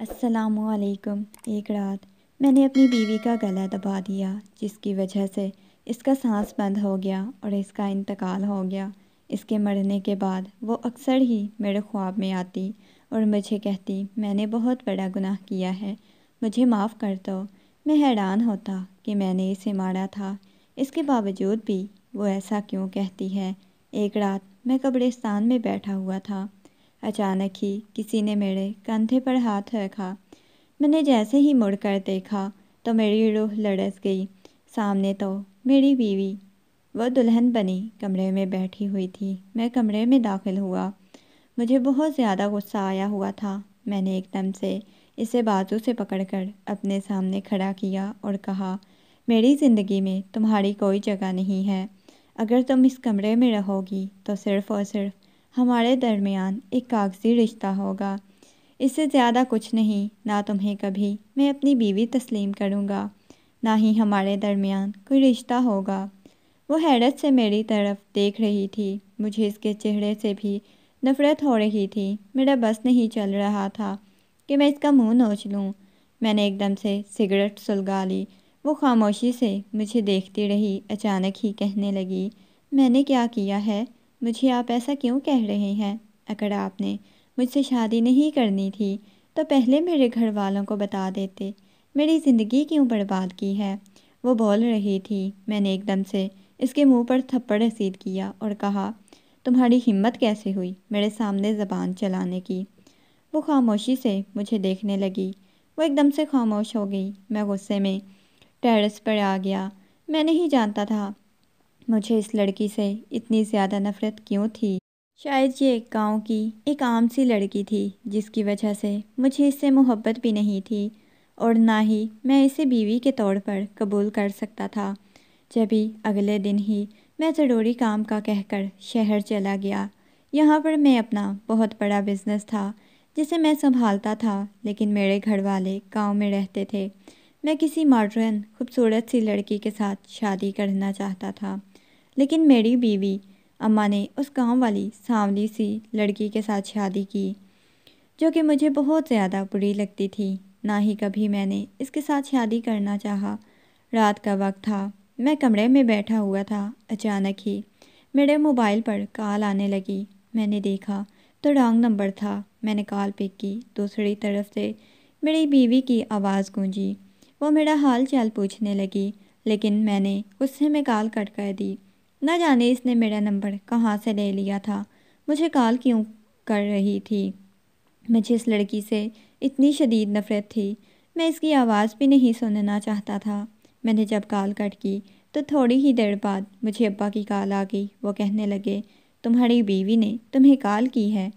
असलकम एक रात मैंने अपनी बीवी का गला दबा दिया जिसकी वजह से इसका सांस बंद हो गया और इसका इंतकाल हो गया इसके मरने के बाद वो अक्सर ही मेरे ख्वाब में आती और मुझे कहती मैंने बहुत बड़ा गुनाह किया है मुझे माफ़ कर दो मैं हैरान होता कि मैंने इसे मारा था इसके बावजूद भी वो ऐसा क्यों कहती है एक रात मैं कब्रिस्तान में बैठा हुआ था अचानक ही किसी ने मेरे कंधे पर हाथ रखा मैंने जैसे ही मुड़कर देखा तो मेरी रूह लड़स गई सामने तो मेरी बीवी वह दुल्हन बनी कमरे में बैठी हुई थी मैं कमरे में दाखिल हुआ मुझे बहुत ज़्यादा गुस्सा आया हुआ था मैंने एकदम से इसे बाजू से पकड़कर अपने सामने खड़ा किया और कहा मेरी ज़िंदगी में तुम्हारी कोई जगह नहीं है अगर तुम इस कमरे में रहोगी तो सिर्फ़ और सिर्फ हमारे दरमियान एक कागजी रिश्ता होगा इससे ज़्यादा कुछ नहीं ना तुम्हें कभी मैं अपनी बीवी तस्लीम करूँगा ना ही हमारे दरमियान कोई रिश्ता होगा वो हैरत से मेरी तरफ देख रही थी मुझे इसके चेहरे से भी नफ़रत हो रही थी मेरा बस नहीं चल रहा था कि मैं इसका मुंह नोच लूँ मैंने एकदम से सिगरेट सुलगा ली वो खामोशी से मुझे देखती रही अचानक ही कहने लगी मैंने क्या किया है मुझे आप ऐसा क्यों कह रहे हैं अगर आपने मुझसे शादी नहीं करनी थी तो पहले मेरे घर वालों को बता देते मेरी ज़िंदगी क्यों बर्बाद की है वो बोल रही थी मैंने एकदम से इसके मुंह पर थप्पड़ रसीद किया और कहा तुम्हारी हिम्मत कैसे हुई मेरे सामने ज़बान चलाने की वो खामोशी से मुझे देखने लगी वो एकदम से खामोश हो गई मैं गुस्से में टेरस पर आ गया मैं नहीं जानता था मुझे इस लड़की से इतनी ज़्यादा नफ़रत क्यों थी शायद ये गांव की एक आम सी लड़की थी जिसकी वजह से मुझे इससे मोहब्बत भी नहीं थी और ना ही मैं इसे बीवी के तौर पर कबूल कर सकता था जब ही अगले दिन ही मैं ज़रूरी काम का कहकर शहर चला गया यहाँ पर मैं अपना बहुत बड़ा बिज़नेस था जिसे मैं संभालता था लेकिन मेरे घर वाले गाँव में रहते थे मैं किसी मॉडर्न खूबसूरत सी लड़की के साथ शादी करना चाहता था लेकिन मेरी बीवी अम्मा ने उस गांव वाली सांवली सी लड़की के साथ शादी की जो कि मुझे बहुत ज़्यादा बुरी लगती थी ना ही कभी मैंने इसके साथ शादी करना चाहा रात का वक्त था मैं कमरे में बैठा हुआ था अचानक ही मेरे मोबाइल पर कॉल आने लगी मैंने देखा तो रॉन्ग नंबर था मैंने कॉल पिक की दूसरी तरफ से मेरी बीवी की आवाज़ गूंजी वो मेरा हाल चाल पूछने लगी लेकिन मैंने गुस्से में कॉल कट कर दी न जाने इसने मेरा नंबर कहाँ से ले लिया था मुझे कॉल क्यों कर रही थी मुझे इस लड़की से इतनी शदीद नफ़रत थी मैं इसकी आवाज़ भी नहीं सुनना चाहता था मैंने जब कॉल कट की तो थोड़ी ही देर बाद मुझे अब्बा की कॉल आ गई वो कहने लगे तुम्हारी बीवी ने तुम्हें कॉल की है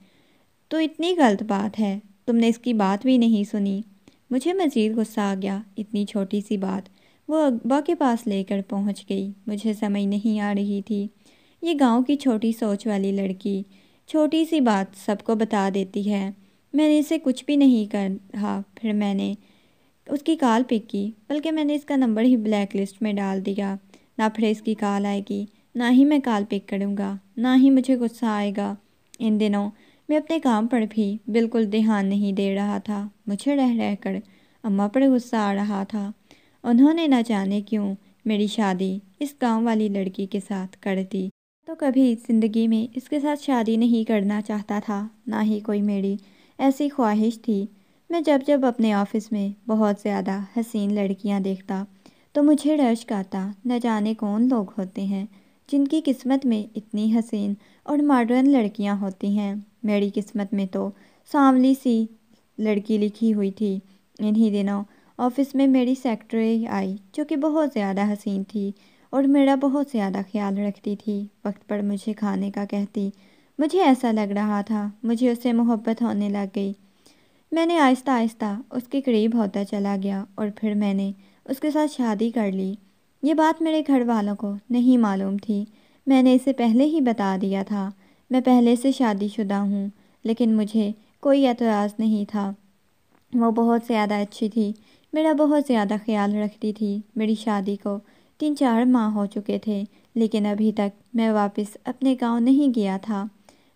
तो इतनी गलत बात है तुमने इसकी बात भी नहीं सुनी मुझे मज़ीद गुस्सा आ गया इतनी छोटी सी बात वो अकबा के पास लेकर पहुंच गई मुझे समझ नहीं आ रही थी ये गांव की छोटी सोच वाली लड़की छोटी सी बात सबको बता देती है मैंने इसे कुछ भी नहीं कहा फिर मैंने उसकी कॉल पिक की बल्कि मैंने इसका नंबर ही ब्लैक लिस्ट में डाल दिया ना फिर इसकी कॉल आएगी ना ही मैं कॉल पिक करूँगा ना ही मुझे गुस्सा आएगा इन दिनों मैं अपने काम पर भी बिल्कुल ध्यान नहीं दे रहा था मुझे रह रह कर अम्मा पर गुस्सा आ रहा था उन्होंने न जाने क्यों मेरी शादी इस गांव वाली लड़की के साथ कर दी तो कभी ज़िंदगी में इसके साथ शादी नहीं करना चाहता था ना ही कोई मेरी ऐसी ख्वाहिश थी मैं जब जब अपने ऑफिस में बहुत ज़्यादा हसीन लड़कियां देखता तो मुझे रश्क आता न जाने कौन लोग होते हैं जिनकी किस्मत में इतनी हसीन और मॉडर्न लड़कियां होती हैं मेरी किस्मत में तो सांवली सी लड़की लिखी हुई थी इन्हीं दिनों ऑफिस में मेरी सेक्रेटरी आई जो कि बहुत ज़्यादा हसीन थी और मेरा बहुत ज़्यादा ख्याल रखती थी वक्त पर मुझे खाने का कहती मुझे ऐसा लग रहा था मुझे उससे मोहब्बत होने लग गई मैंने आहिस्ता आहिस्ता उसके करीब होता चला गया और फिर मैंने उसके साथ शादी कर ली ये बात मेरे घर वालों को नहीं मालूम थी मैंने इसे पहले ही बता दिया था मैं पहले से शादीशुदा हूँ लेकिन मुझे कोई एतराज़ नहीं था वो बहुत ज़्यादा अच्छी थी मेरा बहुत ज़्यादा ख्याल रखती थी मेरी शादी को तीन चार माह हो चुके थे लेकिन अभी तक मैं वापस अपने गांव नहीं गया था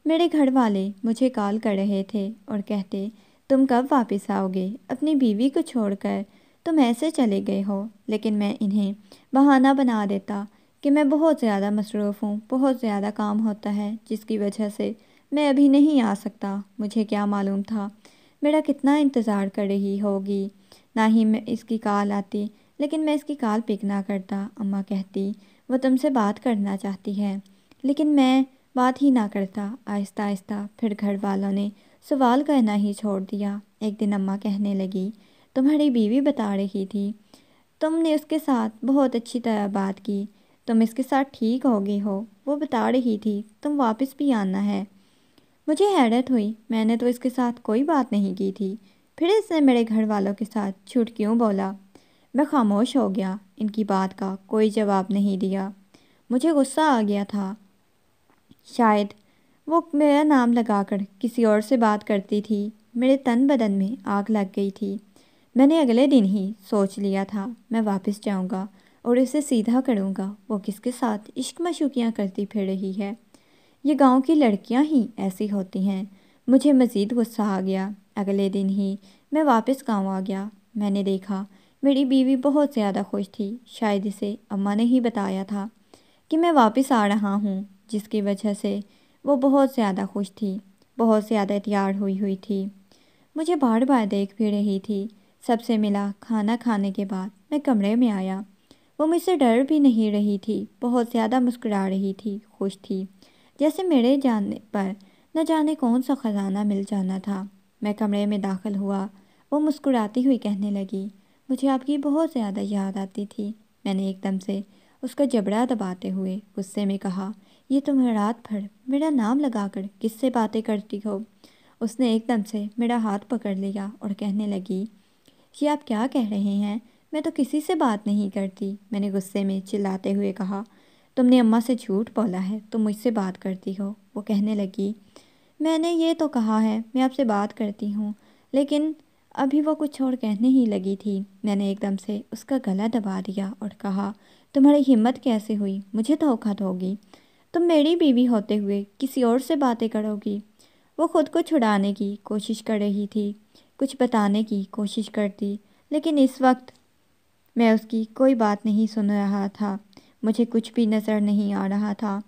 मेरे घर वाले मुझे कॉल कर रहे थे और कहते तुम कब वापस आओगे अपनी बीवी को छोड़कर तुम ऐसे चले गए हो लेकिन मैं इन्हें बहाना बना देता कि मैं बहुत ज़्यादा मसरूफ़ हूँ बहुत ज़्यादा काम होता है जिसकी वजह से मैं अभी नहीं आ सकता मुझे क्या मालूम था मेरा कितना इंतज़ार कर रही होगी ना ही मैं इसकी काल आती लेकिन मैं इसकी काल पिक ना करता अम्मा कहती वो तुमसे बात करना चाहती है लेकिन मैं बात ही ना करता आहिस्ता आहिस्ता फिर घर वालों ने सवाल करना ही छोड़ दिया एक दिन अम्मा कहने लगी तुम्हारी बीवी बता रही थी तुमने उसके साथ बहुत अच्छी तरह बात की तुम इसके साथ ठीक हो गई हो वो बता रही थी तुम वापस भी आना है मुझे हैरत हुई मैंने तो इसके साथ कोई बात नहीं की थी फिर इसने मेरे घर वालों के साथ झूठ क्यों बोला मैं खामोश हो गया इनकी बात का कोई जवाब नहीं दिया मुझे गुस्सा आ गया था शायद वो मेरा नाम लगाकर किसी और से बात करती थी मेरे तन बदन में आग लग गई थी मैंने अगले दिन ही सोच लिया था मैं वापस जाऊंगा और इसे सीधा करूंगा वो किसके साथ इश्क मशूकियाँ करती फिर रही है ये गांव की लड़कियां ही ऐसी होती हैं मुझे मज़ीद गुस्सा आ गया अगले दिन ही मैं वापस गांव आ गया मैंने देखा मेरी बीवी बहुत ज़्यादा खुश थी शायद इसे अम्मा ने ही बताया था कि मैं वापस आ रहा हूँ जिसकी वजह से वो बहुत ज़्यादा खुश थी बहुत ज़्यादा तैयार हुई हुई थी मुझे बार बार देख भी रही थी सबसे मिला खाना खाने के बाद मैं कमरे में आया वो मुझसे डर भी नहीं रही थी बहुत ज़्यादा मुस्कुरा रही थी खुश थी जैसे मेरे जाने पर न जाने कौन सा ख़जाना मिल जाना था मैं कमरे में दाखिल हुआ वो मुस्कुराती हुई कहने लगी मुझे आपकी बहुत ज़्यादा याद आती थी मैंने एकदम से उसका जबड़ा दबाते हुए गुस्से में कहा ये तुम रात भर मेरा नाम लगाकर किससे बातें करती हो उसने एकदम से मेरा हाथ पकड़ लिया और कहने लगी कि आप क्या कह रहे हैं मैं तो किसी से बात नहीं करती मैंने गुस्से में चिल्लाते हुए कहा तुमने अम्मा से झूठ बोला है तुम मुझसे बात करती हो वो कहने लगी मैंने ये तो कहा है मैं आपसे बात करती हूँ लेकिन अभी वो कुछ और कहने ही लगी थी मैंने एकदम से उसका गला दबा दिया और कहा तुम्हारी हिम्मत कैसे हुई मुझे धोखा दोगी तुम मेरी बीवी होते हुए किसी और से बातें करोगी वो खुद को छुड़ाने की कोशिश कर रही थी कुछ बताने की कोशिश करती लेकिन इस वक्त मैं उसकी कोई बात नहीं सुन रहा था मुझे कुछ भी नज़र नहीं आ रहा था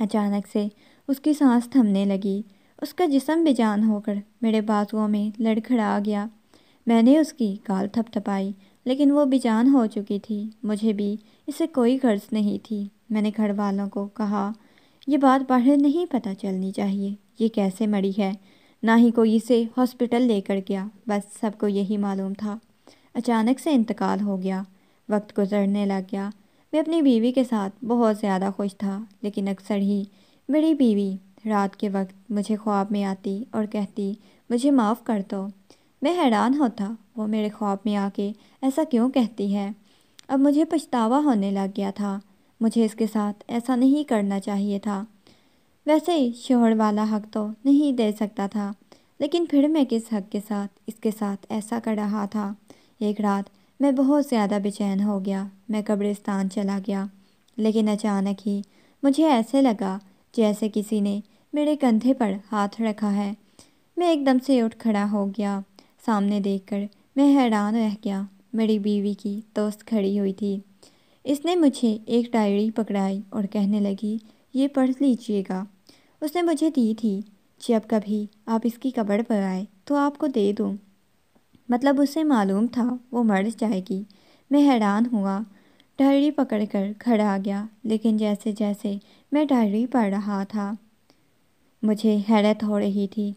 अचानक से उसकी सांस थमने लगी उसका जिसम बेजान होकर मेरे बाजुओं में लड़खड़ा गया मैंने उसकी गाल थपथपाई लेकिन वो बेजान हो चुकी थी मुझे भी इससे कोई गर्ज नहीं थी मैंने घर वालों को कहा यह बात बाहर नहीं पता चलनी चाहिए ये कैसे मरी है ना ही कोई इसे हॉस्पिटल लेकर गया बस सबको यही मालूम था अचानक से इंतकाल हो गया वक्त गुजरने लग गया मैं अपनी बीवी के साथ बहुत ज़्यादा खुश था लेकिन अक्सर ही मेरी बीवी रात के वक्त मुझे ख्वाब में आती और कहती मुझे माफ़ कर दो मैं हैरान होता वो मेरे ख्वाब में आके ऐसा क्यों कहती है अब मुझे पछतावा होने लग गया था मुझे इसके साथ ऐसा नहीं करना चाहिए था वैसे शोहर वाला हक तो नहीं दे सकता था लेकिन फिर मैं किस हक के साथ इसके साथ ऐसा कर रहा था एक रात मैं बहुत ज़्यादा बेचैन हो गया मैं कब्रिस्तान चला गया लेकिन अचानक ही मुझे ऐसे लगा जैसे किसी ने मेरे कंधे पर हाथ रखा है मैं एकदम से उठ खड़ा हो गया सामने देखकर मैं हैरान रह गया मेरी बीवी की दोस्त खड़ी हुई थी इसने मुझे एक डायरी पकड़ाई और कहने लगी ये पढ़ लीजिएगा उसने मुझे दी थी जब कभी आप इसकी कबड़ पर आए तो आपको दे दूँ मतलब उसे मालूम था वो मर जाएगी मैं हैरान हुआ डायरी पकड़कर खड़ा गया लेकिन जैसे जैसे मैं डायरी पढ़ रहा था मुझे हैरत हो रही थी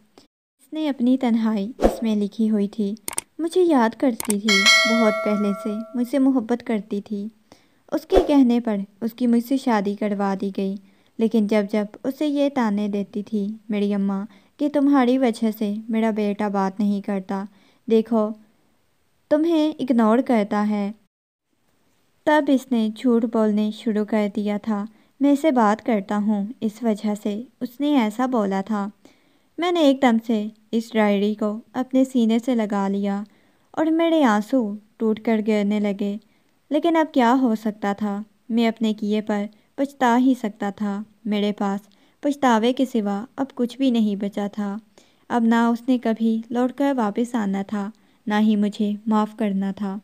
इसने अपनी तन्हाई इसमें लिखी हुई थी मुझे याद करती थी बहुत पहले से मुझसे मोहब्बत करती थी उसके कहने पर उसकी मुझसे शादी करवा दी गई लेकिन जब जब उसे ये ताने देती थी मेरी अम्मा कि तुम्हारी वजह से मेरा बेटा बात नहीं करता देखो तुम्हें इग्नोर करता है तब इसने झूठ बोलने शुरू कर दिया था मैं इसे बात करता हूँ इस वजह से उसने ऐसा बोला था मैंने एकदम से इस डायरी को अपने सीने से लगा लिया और मेरे आंसू टूट कर गिरने लगे लेकिन अब क्या हो सकता था मैं अपने किए पर पछता ही सकता था मेरे पास पछतावे के सिवा अब कुछ भी नहीं बचा था अब ना उसने कभी लौट कर वापस आना था ना ही मुझे माफ़ करना था